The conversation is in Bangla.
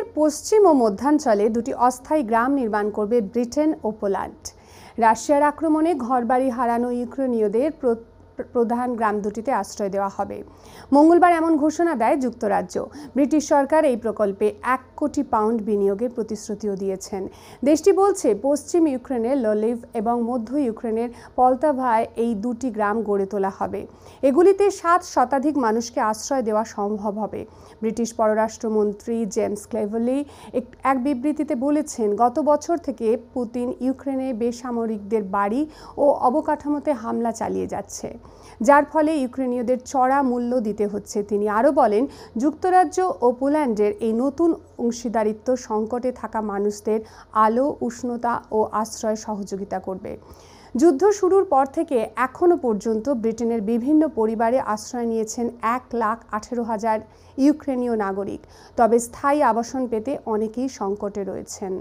ইউক্রেনের পশ্চিম ও মধ্যাঞ্চলে দুটি অস্থায়ী গ্রাম নির্মাণ করবে ব্রিটেন ও পোল্যান্ড রাশিয়ার আক্রমণে ঘরবাড়ি হারানো ইউক্রেনীয়দের প্রধান গ্রাম দুটিতে আশ্রয় দেওয়া হবে মঙ্গলবার এমন ঘোষণা দেয় যুক্তরাজ্য ব্রিটিশ সরকার এই প্রকল্পে এক কোটি পাউন্ড বিনিয়োগের প্রতিশ্রুতিও দিয়েছেন দেশটি বলছে পশ্চিম ইউক্রেনের ললিভ এবং মধ্য ইউক্রেনের পলতাভায় এই দুটি গ্রাম গড়ে তোলা হবে এগুলিতে সাত শতাধিক মানুষকে আশ্রয় দেওয়া সম্ভব হবে ব্রিটিশ পররাষ্ট্রমন্ত্রী জেমস ক্লেভলি এক বিবৃতিতে বলেছেন গত বছর থেকে পুতিন ইউক্রেনে বেসামরিকদের বাড়ি ও অবকাঠামোতে হামলা চালিয়ে যাচ্ছে যার ফলে ইউক্রেনীয়দের চড়া মূল্য দিতে হচ্ছে তিনি আরও বলেন যুক্তরাজ্য ও পোল্যান্ডের এই নতুন অংশীদারিত্ব সংকটে থাকা মানুষদের আলো উষ্ণতা ও আশ্রয় সহযোগিতা করবে যুদ্ধ শুরুর পর থেকে এখনও পর্যন্ত ব্রিটেনের বিভিন্ন পরিবারে আশ্রয় নিয়েছেন এক লাখ আঠেরো হাজার ইউক্রেনীয় নাগরিক তবে স্থায়ী আবাসন পেতে অনেকেই সংকটে রয়েছেন